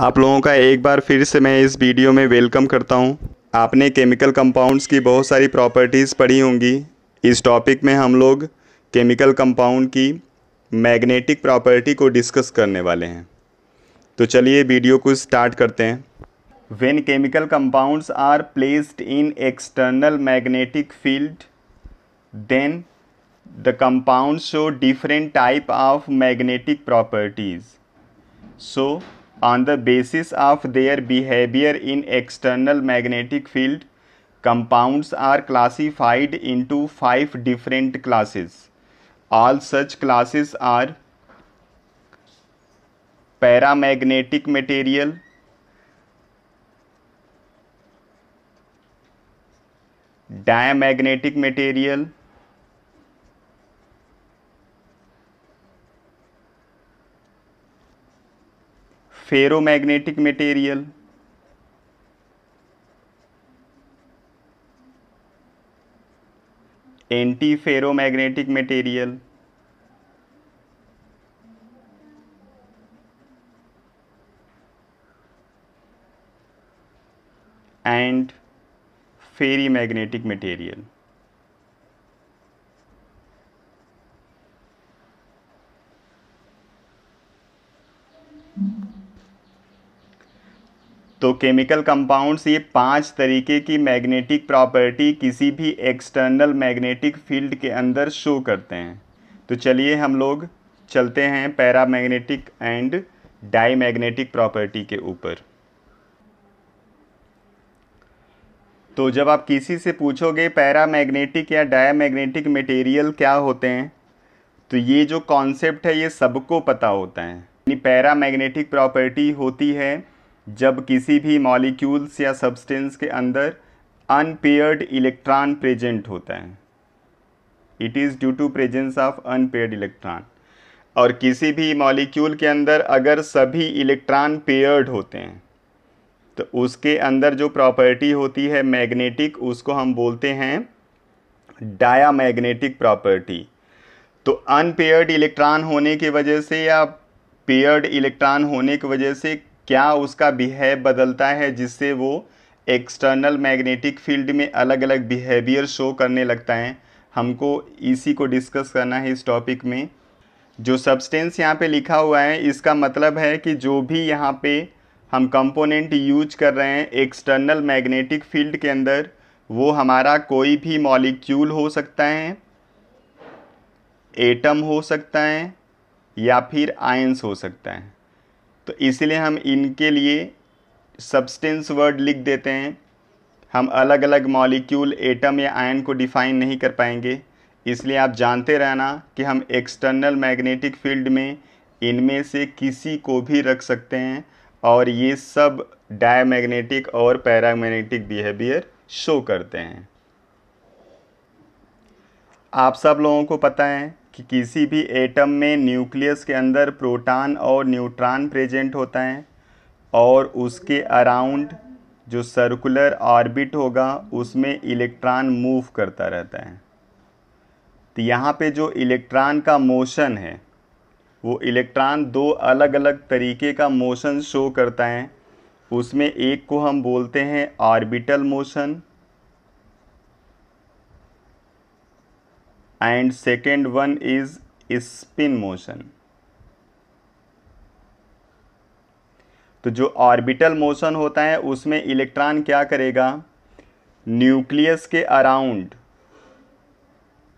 आप लोगों का एक बार फिर से मैं इस वीडियो में वेलकम करता हूं। आपने केमिकल कंपाउंड्स की बहुत सारी प्रॉपर्टीज़ पढ़ी होंगी इस टॉपिक में हम लोग केमिकल कंपाउंड की मैग्नेटिक प्रॉपर्टी को डिस्कस करने वाले हैं तो चलिए वीडियो को स्टार्ट करते हैं when chemical compounds are placed in external magnetic field then the compounds show different type of magnetic properties so on the basis of their behavior in external magnetic field compounds are classified into five different classes all such classes are paramagnetic material diamagnetic material ferromagnetic material anti ferromagnetic material and ferri magnetic material तो chemical compounds ये पांच तरीके की magnetic property किसी भी external magnetic field के अंदर show करते हैं तो चलिए हम लोग चलते हैं para magnetic and dia magnetic property के ऊपर तो जब आप किसी से पूछोगे पैरा मैग्नेटिक या मैग्नेटिक मटेरियल क्या होते हैं तो ये जो कॉन्सेप्ट है ये सबको पता होता है यानी पैरा मैग्नेटिक प्रॉपर्टी होती है जब किसी भी मॉलिक्यूल्स या सब्सटेंस के अंदर अनपेयर्ड इलेक्ट्रॉन प्रेजेंट होता है it is due to presence of unpaired electron और किसी भी मॉलिक्यूल के अंदर अगर सभी इलेक्ट्रॉन पेयर्ड होते हैं तो उसके अंदर जो प्रॉपर्टी होती है मैग्नेटिक उसको हम बोलते हैं डायामैग्नेटिक प्रॉपर्टी तो अनपेयर्ड इलेक्ट्रॉन होने की वजह से या पेयर्ड इलेक्ट्रॉन होने की वजह से क्या उसका बिहेव बदलता है जिससे वो एक्सटर्नल मैग्नेटिक फील्ड में अलग अलग बिहेवियर शो करने लगता है हमको इसी को डिस्कस करना है इस टॉपिक में जो सब्सटेंस यहाँ पे लिखा हुआ है इसका मतलब है कि जो भी यहाँ पे हम कंपोनेंट यूज कर रहे हैं एक्सटर्नल मैग्नेटिक फील्ड के अंदर वो हमारा कोई भी मॉलिक्यूल हो सकता है एटम हो सकता है या फिर आयंस हो सकता है तो इसलिए हम इनके लिए सब्सटेंस वर्ड लिख देते हैं हम अलग अलग मॉलिक्यूल एटम या आयन को डिफाइन नहीं कर पाएंगे इसलिए आप जानते रहना कि हम एक्सटर्नल मैग्नेटिक फील्ड में इनमें से किसी को भी रख सकते हैं और ये सब डायमैग्नेटिक और पैरामैग्नेटिक बिहेवियर शो करते हैं आप सब लोगों को पता है कि किसी भी एटम में न्यूक्लियस के अंदर प्रोटॉन और न्यूट्रॉन प्रेजेंट होता है और उसके अराउंड जो सर्कुलर ऑर्बिट होगा उसमें इलेक्ट्रॉन मूव करता रहता है तो यहाँ पे जो इलेक्ट्रॉन का मोशन है वो इलेक्ट्रॉन दो अलग अलग तरीके का मोशन शो करता है उसमें एक को हम बोलते हैं orbital motion and second one is spin motion तो जो ऑर्बिटल मोशन होता है उसमें इलेक्ट्रॉन क्या करेगा न्यूक्लियस के अराउंड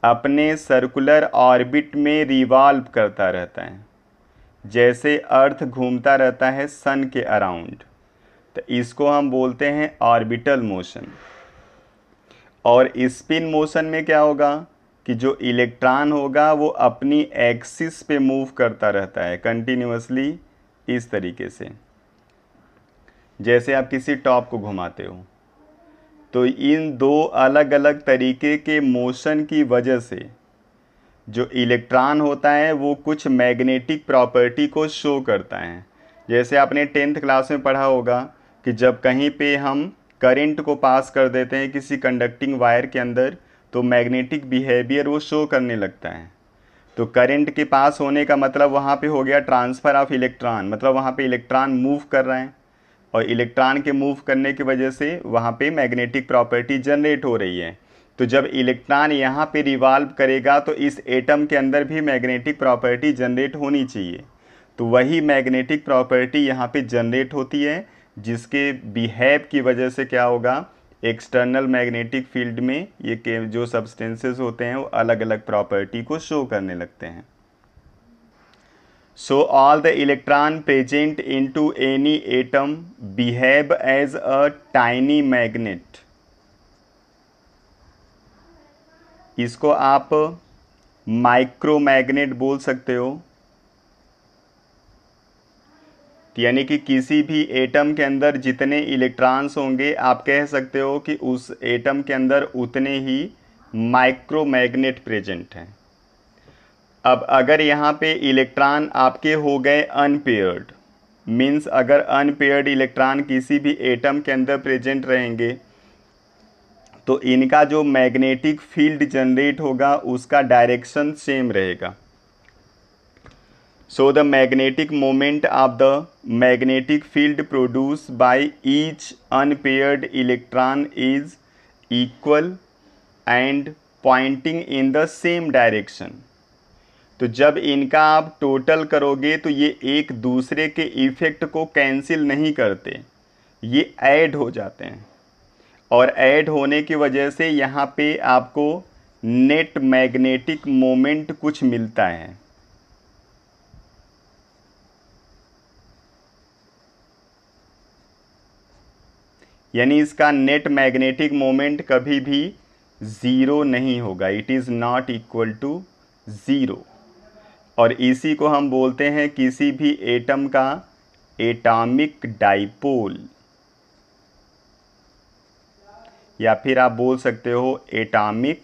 अपने सर्कुलर ऑर्बिट में रिवॉल्व करता रहता है जैसे अर्थ घूमता रहता है सन के अराउंड तो इसको हम बोलते हैं ऑर्बिटल मोशन और स्पिन मोशन में क्या होगा कि जो इलेक्ट्रॉन होगा वो अपनी एक्सिस पे मूव करता रहता है कंटिन्यूसली इस तरीके से जैसे आप किसी टॉप को घुमाते हो तो इन दो अलग अलग तरीके के मोशन की वजह से जो इलेक्ट्रॉन होता है वो कुछ मैग्नेटिक प्रॉपर्टी को शो करता है जैसे आपने टेंथ क्लास में पढ़ा होगा कि जब कहीं पे हम करंट को पास कर देते हैं किसी कंडक्टिंग वायर के अंदर तो मैग्नेटिक बिहेवियर वो शो करने लगता है तो करंट के पास होने का मतलब वहाँ पे हो गया ट्रांसफ़र ऑफ इलेक्ट्रॉन मतलब वहाँ पे इलेक्ट्रॉन मूव कर रहे हैं और इलेक्ट्रॉन के मूव करने की वजह से वहाँ पे मैग्नेटिक प्रॉपर्टी जनरेट हो रही है तो जब इलेक्ट्रॉन यहाँ पे रिवॉल्व करेगा तो इस एटम के अंदर भी मैग्नेटिक प्रॉपर्टी जनरेट होनी चाहिए तो वही मैग्नेटिक प्रॉपर्टी यहाँ पे जनरेट होती है जिसके बिहेव की वजह से क्या होगा एक्सटर्नल मैग्नेटिक फील्ड में ये जो सब्सटेंसेस होते हैं वो अलग अलग प्रॉपर्टी को शो करने लगते हैं so all the electron present in to any atom behave as a tiny magnet इसको आप माइक्रोमैग्नेट बोल सकते हो यानी कि किसी भी एटम के अंदर जितने इलेक्ट्रॉन्स होंगे आप कह सकते हो कि उस एटम के अंदर उतने ही माइक्रोमैग्नेट प्रेजेंट हैं अब अगर यहाँ पे इलेक्ट्रॉन आपके हो गए अनपेयर्ड मीन्स अगर अनपेयर्ड इलेक्ट्रॉन किसी भी एटम के अंदर प्रेजेंट रहेंगे तो इनका जो मैग्नेटिक फील्ड जनरेट होगा उसका डायरेक्शन सेम रहेगा so the magnetic moment of the magnetic field produced by each unpaired electron is equal and pointing in the same direction तो जब इनका आप टोटल करोगे तो ये एक दूसरे के इफ़ेक्ट को कैंसिल नहीं करते ये ऐड हो जाते हैं और ऐड होने की वजह से यहाँ पे आपको नेट मैग्नेटिक मोमेंट कुछ मिलता है यानी इसका नेट मैग्नेटिक मोमेंट कभी भी ज़ीरो नहीं होगा it is not equal to zero और इसी को हम बोलते हैं किसी भी एटम का एटामिक डाइपोल या फिर आप बोल सकते हो एटामिक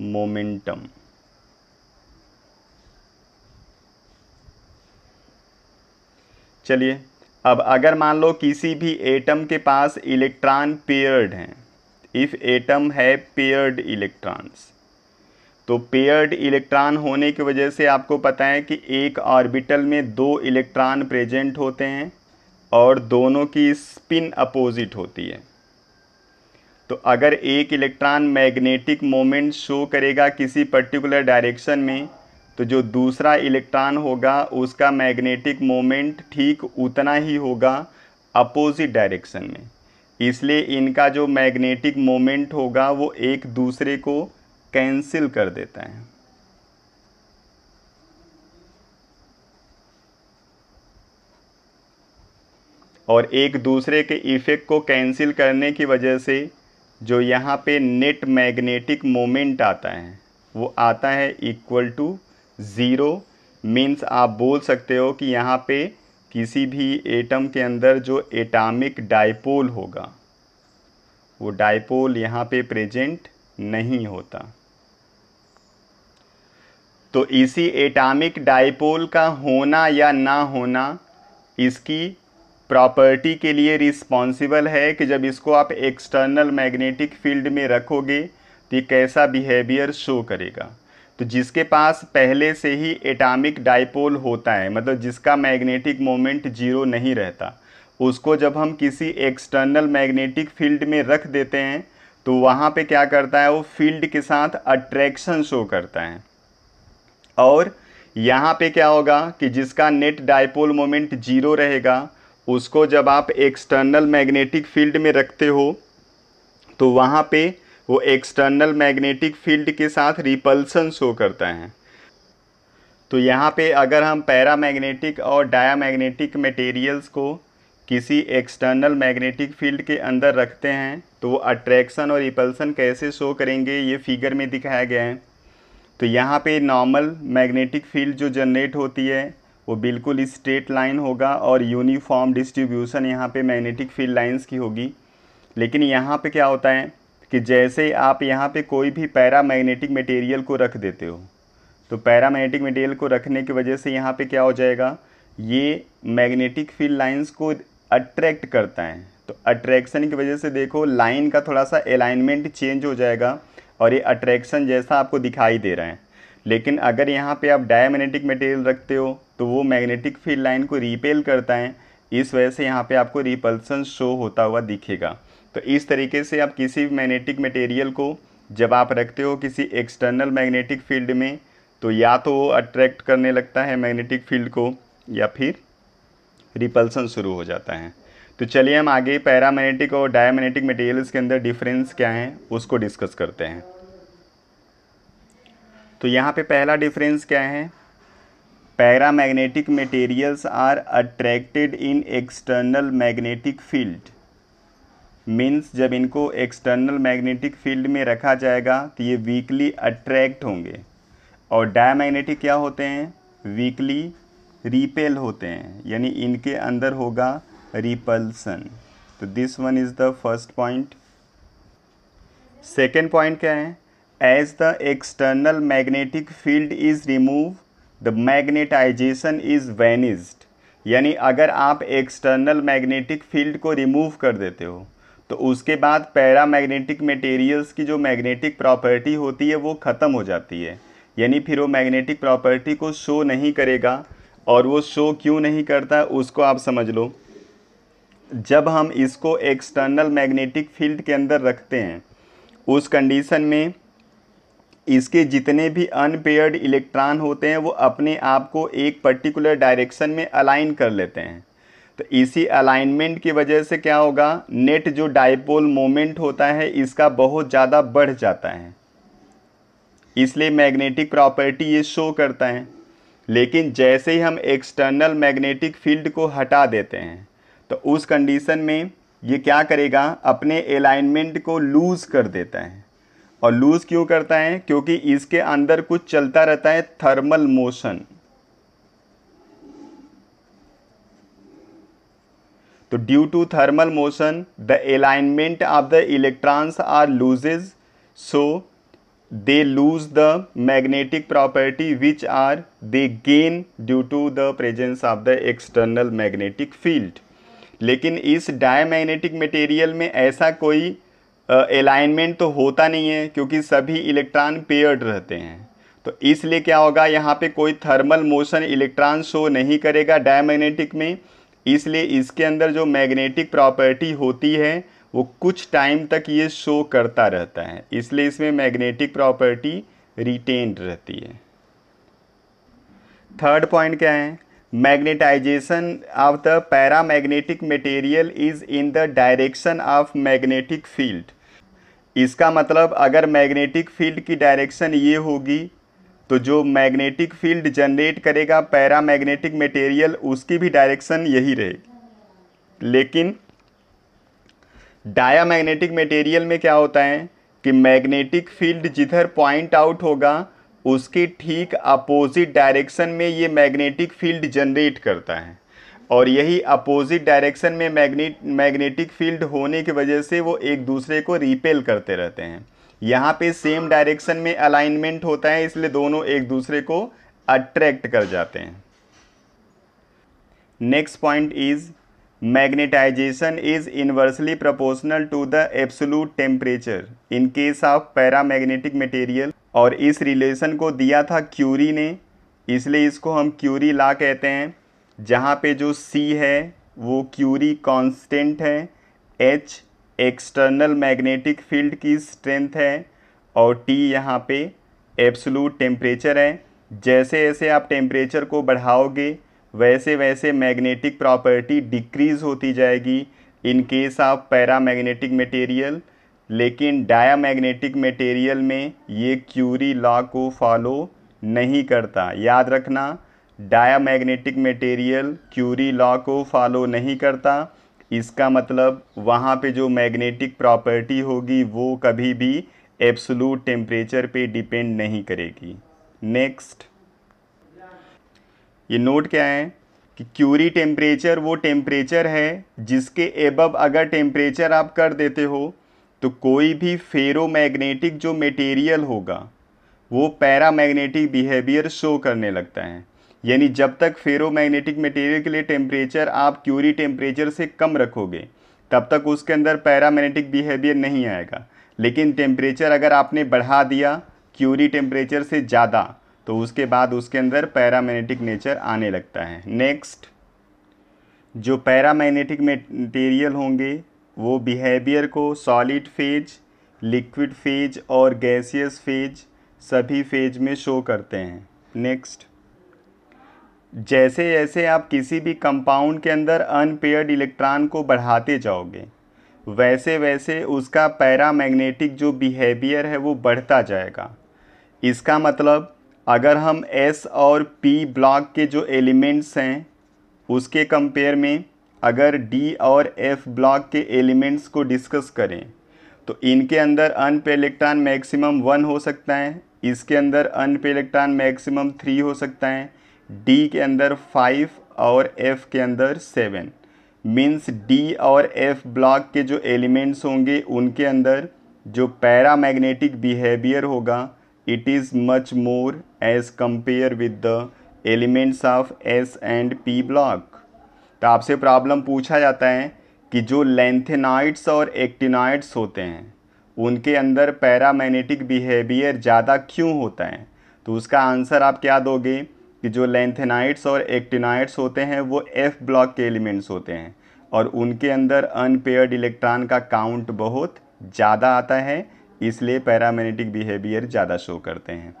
मोमेंटम चलिए अब अगर मान लो किसी भी एटम के पास इलेक्ट्रॉन पेयर्ड हैं इफ़ एटम है पेयर्ड इलेक्ट्रॉन्स तो पेयर्ड इलेक्ट्रॉन होने की वजह से आपको पता है कि एक ऑर्बिटल में दो इलेक्ट्रॉन प्रेजेंट होते हैं और दोनों की स्पिन अपोजिट होती है तो अगर एक इलेक्ट्रॉन मैग्नेटिक मोमेंट शो करेगा किसी पर्टिकुलर डायरेक्शन में तो जो दूसरा इलेक्ट्रॉन होगा उसका मैग्नेटिक मोमेंट ठीक उतना ही होगा अपोजिट डायरेक्शन में इसलिए इनका जो मैग्नेटिक मोमेंट होगा वो एक दूसरे को कैंसिल कर देता है और एक दूसरे के इफ़ेक्ट को कैंसिल करने की वजह से जो यहाँ पे नेट मैग्नेटिक मोमेंट आता है वो आता है इक्वल टू ज़ीरो मीन्स आप बोल सकते हो कि यहाँ पे किसी भी एटम के अंदर जो एटामिक डाइपोल होगा वो डाइपोल यहाँ पे प्रेजेंट नहीं होता तो इसी एटामिक डाइपोल का होना या ना होना इसकी प्रॉपर्टी के लिए रिस्पॉन्सिबल है कि जब इसको आप एक्सटर्नल मैग्नेटिक फील्ड में रखोगे तो ये कैसा बिहेवियर शो करेगा तो जिसके पास पहले से ही एटामिक डाइपोल होता है मतलब जिसका मैग्नेटिक मोमेंट जीरो नहीं रहता उसको जब हम किसी एक्सटर्नल मैग्नेटिक फील्ड में रख देते हैं तो वहाँ पे क्या करता है वो फील्ड के साथ अट्रैक्शन शो करता है और यहाँ पे क्या होगा कि जिसका नेट डाइपोल मोमेंट जीरो रहेगा उसको जब आप एक्सटर्नल मैग्नेटिक फील्ड में रखते हो तो वहाँ पे वो एक्सटर्नल मैग्नेटिक फील्ड के साथ रिपल्सन शो करता है तो यहाँ पे अगर हम पैरामैग्नेटिक और डायामैग्नेटिक मटेरियल्स को किसी एक्सटर्नल मैग्नेटिक फील्ड के अंदर रखते हैं तो वो अट्रैक्शन और रिपल्सन कैसे शो करेंगे ये फिगर में दिखाया गया है तो यहाँ पे नॉर्मल मैग्नेटिक फील्ड जो जनरेट होती है वो बिल्कुल स्ट्रेट लाइन होगा और यूनिफॉर्म डिस्ट्रीब्यूशन यहाँ पे मैग्नेटिक फील्ड लाइंस की होगी लेकिन यहाँ पे क्या होता है कि जैसे आप यहाँ पे कोई भी पैरामैग्नेटिक मटेरियल को रख देते हो तो पैरामैग्नेटिक मटेरियल को रखने की वजह से यहाँ पे क्या हो जाएगा ये मैग्नेटिक फील्ड लाइंस को अट्रैक्ट करता है तो अट्रैक्शन की वजह से देखो लाइन का थोड़ा सा अलाइनमेंट चेंज हो जाएगा और ये अट्रैक्शन जैसा आपको दिखाई दे रहा है लेकिन अगर यहाँ पे आप डायमैग्नेटिक मटेरियल रखते हो तो वो मैग्नेटिक फील्ड लाइन को रिपेल करता है इस वजह से यहाँ पे आपको रिपल्सन शो होता हुआ दिखेगा तो इस तरीके से आप किसी भी मैग्नेटिक मटेरियल को जब आप रखते हो किसी एक्सटर्नल मैग्नेटिक फील्ड में तो या तो वो अट्रैक्ट करने लगता है मैग्नेटिक फील्ड को या फिर रिपल्सन शुरू हो जाता है तो चलिए हम आगे पैरामैग्नेटिक और डायमैग्नेटिक मटेरियल्स के अंदर डिफरेंस क्या है उसको डिस्कस करते हैं तो यहाँ पे पहला डिफरेंस क्या है paramagnetic materials are attracted in external magnetic field means जब इनको एक्सटर्नल मैग्नेटिक फील्ड में रखा जाएगा तो ये वीकली अट्रैक्ट होंगे और डायमैग्नेटिक क्या होते हैं वीकली रिपेल होते हैं यानी इनके अंदर होगा रिपल्सन तो this one is the first point second point क्या है as the external magnetic field is remove the magnetization is vanished यानी अगर आप एक्सटर्नल मैग्नेटिक फील्ड को रिमूव कर देते हो तो उसके बाद पैरामैग्नेटिक मटेरियल्स की जो मैग्नेटिक प्रॉपर्टी होती है वो ख़त्म हो जाती है यानी फिर वो मैग्नेटिक प्रॉपर्टी को शो नहीं करेगा और वो शो क्यों नहीं करता उसको आप समझ लो जब हम इसको एक्सटर्नल मैग्नेटिक फील्ड के अंदर रखते हैं उस कंडीशन में इसके जितने भी अनपेयर्ड इलेक्ट्रॉन होते हैं वो अपने आप को एक पर्टिकुलर डायरेक्शन में अलाइन कर लेते हैं तो इसी अलाइनमेंट की वजह से क्या होगा नेट जो डाइपोल मोमेंट होता है इसका बहुत ज़्यादा बढ़ जाता है इसलिए मैग्नेटिक प्रॉपर्टी ये शो करता है लेकिन जैसे ही हम एक्सटर्नल मैग्नेटिक फील्ड को हटा देते हैं तो उस कंडीशन में ये क्या करेगा अपने अलाइनमेंट को लूज़ कर देता है और लूज़ क्यों करता है क्योंकि इसके अंदर कुछ चलता रहता है थर्मल मोशन तो due to thermal motion the alignment of the electrons are loses so they lose the magnetic property which are they gain due to the presence of the external magnetic field लेकिन इस diamagnetic material में ऐसा कोई alignment uh, तो होता नहीं है क्योंकि सभी इलेक्ट्रॉन पेयर्ड रहते हैं तो इसलिए क्या होगा यहाँ पे कोई थर्मल मोशन इलेक्ट्रॉन शो नहीं करेगा डायमैग्नेटिक में इसलिए इसके अंदर जो मैग्नेटिक प्रॉपर्टी होती है वो कुछ टाइम तक ये शो करता रहता है इसलिए इसमें मैग्नेटिक प्रॉपर्टी रिटेन रहती है थर्ड पॉइंट क्या है magnetization of the paramagnetic material is in the direction of magnetic field इसका मतलब अगर मैग्नेटिक फील्ड की डायरेक्शन ये होगी तो जो मैग्नेटिक फील्ड जनरेट करेगा पैरामैग्नेटिक मटेरियल उसकी भी डायरेक्शन यही रहेगी लेकिन डायामैग्नेटिक मटेरियल में क्या होता है कि मैग्नेटिक फील्ड जिधर पॉइंट आउट होगा उसके ठीक अपोजिट डायरेक्शन में ये मैग्नेटिक फील्ड जनरेट करता है और यही अपोजिट डायरेक्शन में मैग्नेट मैग्नेटिक फील्ड होने की वजह से वो एक दूसरे को रिपेल करते रहते हैं यहाँ पे सेम डायरेक्शन में अलाइनमेंट होता है इसलिए दोनों एक दूसरे को अट्रैक्ट कर जाते हैं next point is magnetization is inversely proportional to the absolute temperature in case of paramagnetic material और इस रिलेशन को दिया था क्यूरी ने इसलिए इसको हम क्यूरी ला कहते हैं जहाँ पे जो सी है वो क्यूरी कांस्टेंट है एच एक्सटर्नल मैग्नेटिक फील्ड की स्ट्रेंथ है और टी यहाँ पे एब्सलूट टेम्परेचर है जैसे जैसे आप टेम्परेचर को बढ़ाओगे वैसे वैसे मैग्नेटिक प्रॉपर्टी डिक्रीज़ होती जाएगी in case of magnetic material लेकिन डाया मैग्नेटिक मटेरियल में ये क्यूरी लॉ को फॉलो नहीं करता याद रखना diamagnetic material Curie law को फॉलो नहीं करता इसका मतलब वहाँ पे जो मैग्नेटिक प्रॉपर्टी होगी वो कभी भी एब्सोलूट टेम्परेचर पे डिपेंड नहीं करेगी नेक्स्ट ये नोट क्या है कि क्यूरी टेम्परेचर वो टेम्परेचर है जिसके एबब अगर टेम्परेचर आप कर देते हो तो कोई भी फेरोमैग्नेटिक जो मटेरियल होगा वो पैरामैग्नेटिक बिहेवियर शो करने लगता है यानी जब तक फेरोमैग्नेटिक मटेरियल के लिए टेम्परेचर आप क्यूरी टेम्परेचर से कम रखोगे तब तक उसके अंदर पैरामैग्नेटिक बिहेवियर नहीं आएगा लेकिन टेम्परेचर अगर आपने बढ़ा दिया क्यूरी टेम्परेचर से ज़्यादा तो उसके बाद उसके अंदर पैरामैग्नेटिक नेचर आने लगता है नेक्स्ट जो पैरामैग्नेटिक मटेरियल होंगे वो बिहेवियर को सॉलिड फेज लिक्विड फेज और गैसियस फेज सभी फेज में शो करते हैं नेक्स्ट जैसे जैसे आप किसी भी कंपाउंड के अंदर अनपेयर्ड इलेक्ट्रॉन को बढ़ाते जाओगे वैसे वैसे उसका पैरामैग्नेटिक जो बिहेवियर है वो बढ़ता जाएगा इसका मतलब अगर हम एस और पी ब्लॉक के जो एलिमेंट्स हैं उसके कंपेयर में अगर डी और एफ ब्लॉक के एलिमेंट्स को डिस्कस करें तो इनके अंदर अनपे इलेक्ट्रॉन मैक्सिमम वन हो सकता है इसके अंदर अनपे इलेक्ट्रॉन मैक्सिमम थ्री हो सकता है डी के अंदर फाइव और एफ के अंदर सेवन मीन्स डी और एफ ब्लॉक के जो एलिमेंट्स होंगे उनके अंदर जो पैरामैग्नेटिक बिहेवियर होगा it is much more as compare with the elements of S and P block तो आपसे प्रॉब्लम पूछा जाता है कि जो लेंथेनाइड्स और एक्टिनाइड्स होते हैं उनके अंदर पैरामैग्नेटिक बिहेवियर ज़्यादा क्यों होता है तो उसका आंसर आप क्या दोगे कि जो लेंथेनाइट्स और एक्टिनाइट्स होते हैं वो एफ ब्लॉक के एलिमेंट्स होते हैं और उनके अंदर अनपेयर्ड इलेक्ट्रॉन का काउंट बहुत ज़्यादा आता है इसलिए पैरामैग्नेटिक बिहेवियर ज़्यादा शो करते हैं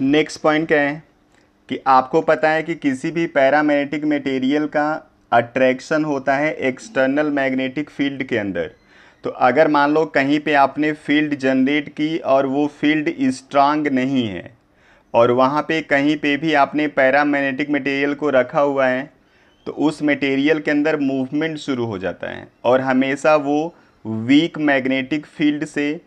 नेक्स्ट पॉइंट क्या है कि आपको पता है कि किसी भी पैरामैग्नेटिक मटेरियल का अट्रैक्शन होता है एक्सटर्नल मैग्नेटिक फील्ड के अंदर तो अगर मान लो कहीं पे आपने फील्ड जनरेट की और वो फील्ड स्ट्रांग नहीं है और वहाँ पे कहीं पे भी आपने पैरामैग्नेटिक मटेरियल को रखा हुआ है तो उस मटेरियल के अंदर मूवमेंट शुरू हो जाता है और हमेशा वो वीक मैग्नेटिक फील्ड से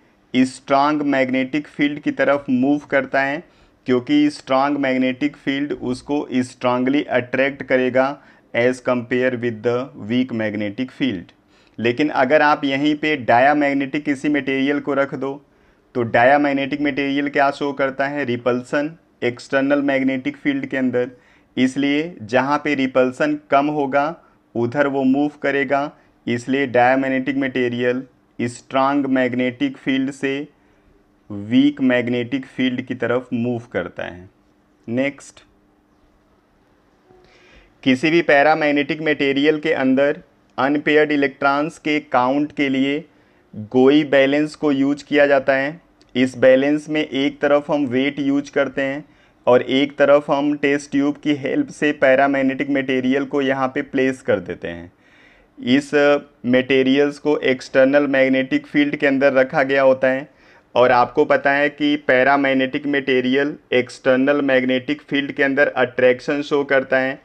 स्ट्रांग मैग्नेटिक फील्ड की तरफ मूव करता है क्योंकि स्ट्रांग मैग्नेटिक फील्ड उसको स्ट्रांगली अट्रैक्ट करेगा as compare with the weak magnetic field लेकिन अगर आप यहीं पे डाया मैग्नेटिक किसी मटेरियल को रख दो तो डायामैग्नेटिक मटेरियल क्या शो करता है रिपल्सन एक्सटर्नल मैग्नेटिक फील्ड के अंदर इसलिए जहाँ पे रिपल्सन कम होगा उधर वो मूव करेगा इसलिए diamagnetic material strong magnetic field से वीक मैग्नेटिक फील्ड की तरफ मूव करता है नेक्स्ट किसी भी पैरामैग्नेटिक मटेरियल के अंदर अनपेयर्ड इलेक्ट्रॉन्स के काउंट के लिए गोई बैलेंस को यूज किया जाता है इस बैलेंस में एक तरफ हम वेट यूज करते हैं और एक तरफ हम टेस्ट ट्यूब की हेल्प से पैरामैग्नेटिक मटेरियल को यहाँ पे प्लेस कर देते हैं इस मटेरियल्स को एक्सटर्नल मैग्नेटिक फील्ड के अंदर रखा गया होता है और आपको पता है कि paramagnetic material external magnetic field के अंदर अट्रैक्शन शो करता है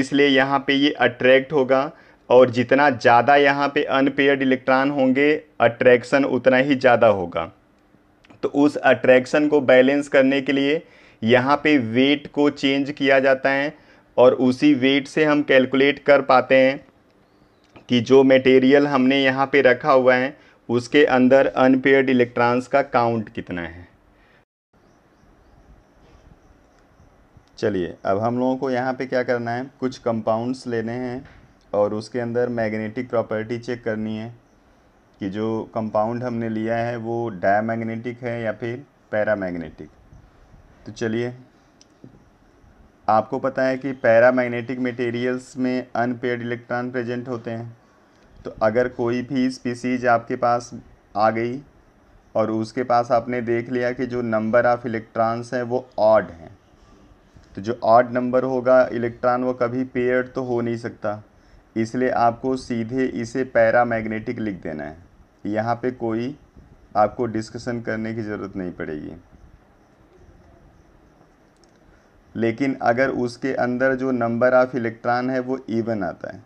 इसलिए यहाँ पे ये अट्रैक्ट होगा और जितना ज़्यादा यहाँ पे अनपेयर्ड इलेक्ट्रॉन होंगे अट्रैक्शन उतना ही ज़्यादा होगा तो उस अट्रैक्शन को बैलेंस करने के लिए यहाँ पे वेट को चेंज किया जाता है और उसी वेट से हम कैलकुलेट कर पाते हैं कि जो मटेरियल हमने यहाँ पे रखा हुआ है उसके अंदर अनपेयर्ड इलेक्ट्रॉन्स का काउंट कितना है चलिए अब हम लोगों को यहाँ पे क्या करना है कुछ कंपाउंड्स लेने हैं और उसके अंदर मैग्नेटिक प्रॉपर्टी चेक करनी है कि जो कंपाउंड हमने लिया है वो डायमैग्नेटिक है या फिर पैरामैग्नेटिक तो चलिए आपको पता है कि पैरामैग्नेटिक मटेरियल्स में अनपेड इलेक्ट्रॉन प्रेजेंट होते हैं तो अगर कोई भी स्पीसीज आपके पास आ गई और उसके पास आपने देख लिया कि जो नंबर ऑफ़ इलेक्ट्रॉन्स हैं वो ऑड हैं तो जो ऑड नंबर होगा इलेक्ट्रॉन वो कभी पेयर तो हो नहीं सकता इसलिए आपको सीधे इसे पैरामैग्नेटिक लिख देना है यहाँ पे कोई आपको डिस्कशन करने की ज़रूरत नहीं पड़ेगी लेकिन अगर उसके अंदर जो नंबर ऑफ इलेक्ट्रॉन है वो इवन आता है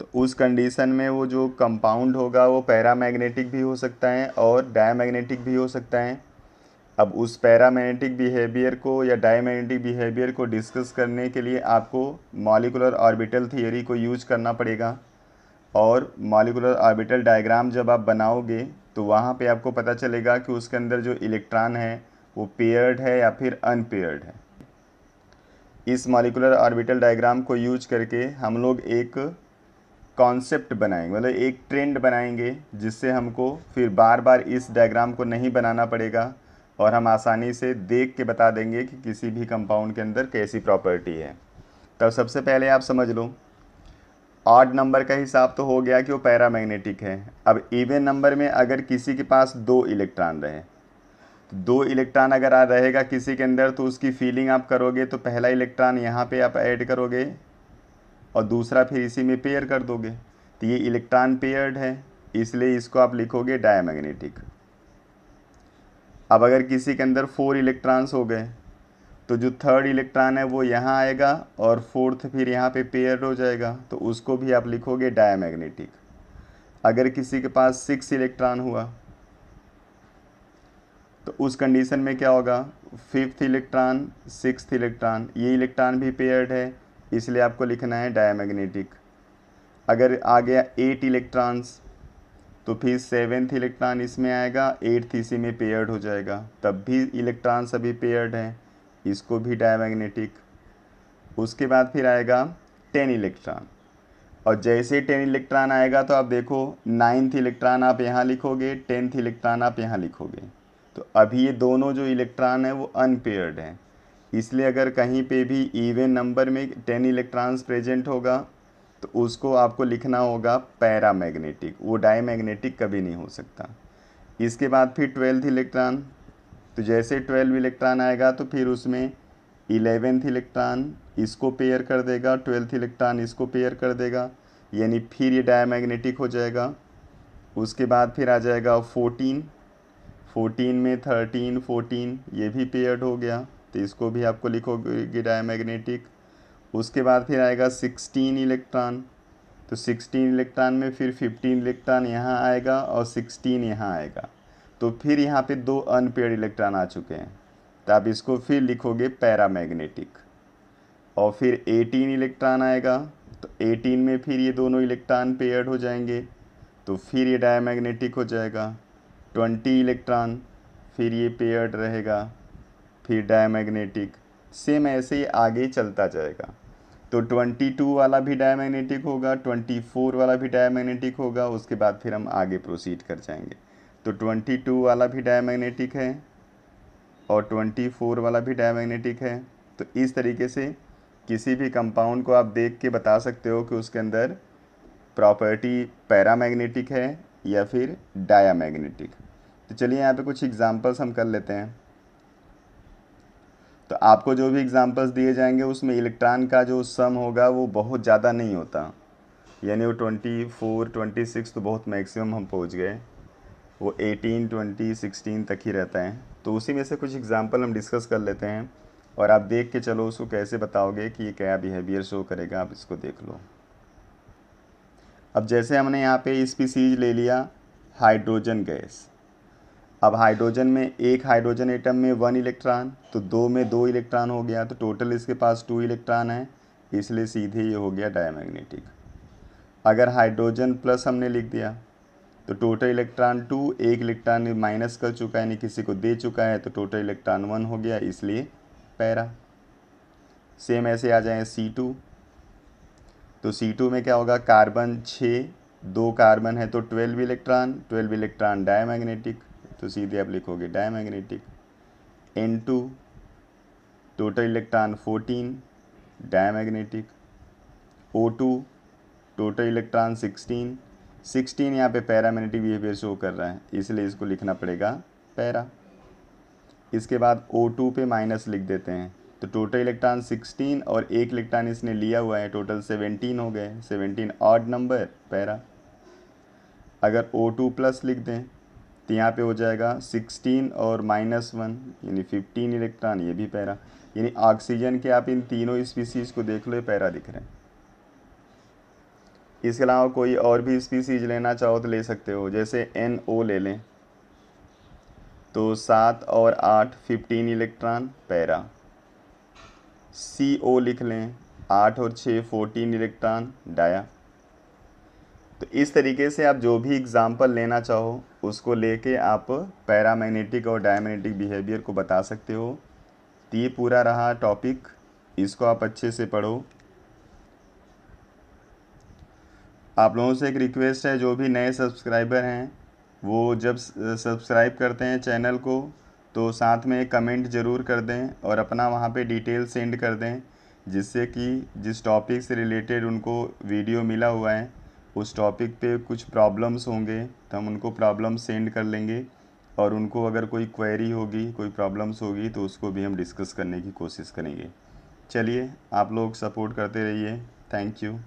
तो उस कंडीशन में वो जो कंपाउंड होगा वो पैरामैग्नेटिक भी हो सकता है और डायमैग्नेटिक भी हो सकता है अब उस पैरामैग्नेटिक बिहेवियर को या डायमैग्नेटिक बिहेवियर को डिस्कस करने के लिए आपको मॉलिकुलर ऑर्बिटल थियोरी को यूज करना पड़ेगा और मालिकुलर ऑर्बिटल डायग्राम जब आप बनाओगे तो वहाँ पे आपको पता चलेगा कि उसके अंदर जो इलेक्ट्रॉन है वो पेयर्ड है या फिर अनपेयर्ड है इस मालिकुलर ऑर्बिटल डायग्राम को यूज करके हम लोग एक कॉन्सेप्ट बनाएंगे मतलब एक ट्रेंड बनाएंगे जिससे हमको फिर बार बार इस डायग्राम को नहीं बनाना पड़ेगा और हम आसानी से देख के बता देंगे कि किसी भी कंपाउंड के अंदर कैसी प्रॉपर्टी है तब सबसे पहले आप समझ लो ऑड नंबर का हिसाब तो हो गया कि वो पैरामैग्नेटिक है अब इवन नंबर में अगर किसी के पास दो इलेक्ट्रॉन रहे तो दो इलेक्ट्रॉन अगर आ रहेगा किसी के अंदर तो उसकी फीलिंग आप करोगे तो पहला इलेक्ट्रॉन यहाँ पे आप ऐड करोगे और दूसरा फिर इसी में पेयर कर दोगे तो ये इलेक्ट्रॉन पेयर्ड है इसलिए इसको आप लिखोगे डायमैग्नेटिक अब अगर किसी के अंदर फोर इलेक्ट्रॉन्स हो गए तो जो थर्ड इलेक्ट्रॉन है वो यहाँ आएगा और फोर्थ फिर यहाँ पे पेयर हो जाएगा तो उसको भी आप लिखोगे डायमैग्नेटिक अगर किसी के पास सिक्स इलेक्ट्रॉन हुआ तो उस कंडीशन में क्या होगा फिफ्थ इलेक्ट्रॉन सिक्स्थ इलेक्ट्रॉन ये इलेक्ट्रॉन भी पेयर्ड है इसलिए आपको लिखना है डायमैग्नेटिक अगर आ गया एट इलेक्ट्रॉन्स तो फिर सेवेंथ इलेक्ट्रॉन इसमें आएगा एट्थ इसी में पेयर्ड हो जाएगा तब भी इलेक्ट्रॉन सभी पेयर्ड हैं इसको भी डायमैग्नेटिक उसके बाद फिर आएगा टेन इलेक्ट्रॉन और जैसे टेन इलेक्ट्रॉन आएगा तो आप देखो नाइन्थ इलेक्ट्रॉन आप यहाँ लिखोगे टेंथ इलेक्ट्रॉन आप यहाँ लिखोगे तो अभी ये दोनों जो इलेक्ट्रॉन हैं वो अनपेयर्ड हैं इसलिए अगर कहीं पे भी इवन नंबर में टेन इलेक्ट्रॉन्स प्रेजेंट होगा तो उसको आपको लिखना होगा पैरामैग्नेटिक वो डायमैग्नेटिक कभी नहीं हो सकता इसके बाद फिर ट्वेल्थ इलेक्ट्रॉन तो जैसे ट्वेल्व इलेक्ट्रॉन आएगा तो फिर उसमें इलेवेंथ इलेक्ट्रॉन इसको पेयर कर देगा ट्वेल्थ इलेक्ट्रॉन इसको पेयर कर देगा यानी फिर ये डायमैग्नेटिक हो जाएगा उसके बाद फिर आ जाएगा फोर्टीन फोर्टीन में थर्टीन फोर्टीन ये भी पेयर्ड हो गया तो इसको भी आपको लिखोगे डायमैग्नेटिक उसके बाद फिर आएगा सिक्सटीन इलेक्ट्रॉन तो सिक्सटीन इलेक्ट्रॉन में फिर फिफ्टीन इलेक्ट्रॉन यहाँ आएगा और सिक्सटीन यहाँ आएगा तो फिर यहाँ पे दो अनपेयर इलेक्ट्रॉन आ चुके हैं तो आप इसको फिर लिखोगे पैरामैग्नेटिक और फिर 18 इलेक्ट्रॉन आएगा तो 18 में फिर ये दोनों इलेक्ट्रॉन पेयर्ड हो जाएंगे तो फिर ये डायमैग्नेटिक हो जाएगा 20 इलेक्ट्रॉन फिर ये पेयर्ड रहेगा फिर डायमैग्नेटिक सेम ऐसे ही आगे चलता जाएगा तो 22 वाला भी डायमैग्नेटिक होगा 24 वाला भी डायमैग्नेटिक होगा उसके बाद फिर हम आगे प्रोसीड कर जाएंगे तो ट्वेंटी टू वाला भी डायमैग्नेटिक है और ट्वेंटी फोर वाला भी डायमैग्नेटिक है तो इस तरीके से किसी भी कंपाउंड को आप देख के बता सकते हो कि उसके अंदर प्रॉपर्टी पैरामैग्नेटिक है या फिर डायामैग्नेटिक तो चलिए यहाँ पे कुछ एग्जांपल्स हम कर लेते हैं तो आपको जो भी एग्जांपल्स दिए जाएंगे उसमें इलेक्ट्रॉन का जो सम होगा वो बहुत ज़्यादा नहीं होता यानी वो ट्वेंटी फोर ट्वेंटी सिक्स तो बहुत मैक्सिमम हम पहुँच गए वो 18, 20, 16 तक ही रहता है तो उसी में से कुछ एग्ज़ाम्पल हम डिस्कस कर लेते हैं और आप देख के चलो उसको कैसे बताओगे कि ये क्या बिहेवियर शो करेगा आप इसको देख लो अब जैसे हमने यहाँ पे इस पी ले लिया हाइड्रोजन गैस अब हाइड्रोजन में एक हाइड्रोजन एटम में वन इलेक्ट्रॉन तो दो में दो इलेक्ट्रॉन हो गया तो टोटल इसके पास टू इलेक्ट्रॉन है इसलिए सीधे ये हो गया डायमैग्नेटिक अगर हाइड्रोजन प्लस हमने लिख दिया तो टोटल इलेक्ट्रॉन टू एक इलेक्ट्रॉन माइनस कर चुका है यानी किसी को दे चुका है तो टोटल इलेक्ट्रॉन वन हो गया इसलिए पैरा सेम ऐसे आ जाए सी टू तो सी टू में क्या होगा कार्बन छः दो कार्बन है तो twelve electron twelve electron diamagnetic तो सीधे आप लिखोगे diamagnetic N two total electron fourteen diamagnetic O two total electron sixteen sixteen यहाँ पे पैरामिनेटिव बिहेवियर शो कर रहा है इसलिए इसको लिखना पड़ेगा पैरा इसके बाद ओ टू पे माइनस लिख देते हैं तो टोटल इलेक्ट्रॉन सिक्सटीन और एक इलेक्ट्रॉन इसने लिया हुआ है टोटल सेवेंटीन हो गए सेवेंटीन ऑड नंबर पैरा अगर ओ टू प्लस लिख दें तो यहाँ पे हो जाएगा सिक्सटीन और माइनस वन यानी फिफ्टीन इलेक्ट्रॉन ये भी पैरा यानी ऑक्सीजन के आप इन तीनों स्पीसीज़ को देख लो ये पैरा दिख रहे हैं इसके अलावा कोई और भी स्पीसीज लेना चाहो तो ले सकते हो जैसे एन ओ ले लें तो सात और आठ fifteen electron para C O लिख लें आठ और छः फोर्टीन इलेक्ट्रॉन डाया तो इस तरीके से आप जो भी एग्ज़ाम्पल लेना चाहो उसको लेके आप पैरामैग्नेटिक और डायमैग्नेटिक बिहेवियर को बता सकते हो तो ये पूरा रहा टॉपिक इसको आप अच्छे से पढ़ो आप लोगों से एक रिक्वेस्ट है जो भी नए सब्सक्राइबर हैं वो जब सब्सक्राइब करते हैं चैनल को तो साथ में एक कमेंट ज़रूर कर दें और अपना वहाँ पे डिटेल सेंड कर दें जिससे कि जिस टॉपिक से रिलेटेड उनको वीडियो मिला हुआ है उस टॉपिक पे कुछ प्रॉब्लम्स होंगे तो हम उनको प्रॉब्लम सेंड कर लेंगे और उनको अगर कोई क्वेरी होगी कोई प्रॉब्लम्स होगी तो उसको भी हम डिस्कस करने की कोशिश करेंगे चलिए आप लोग सपोर्ट करते रहिए थैंक यू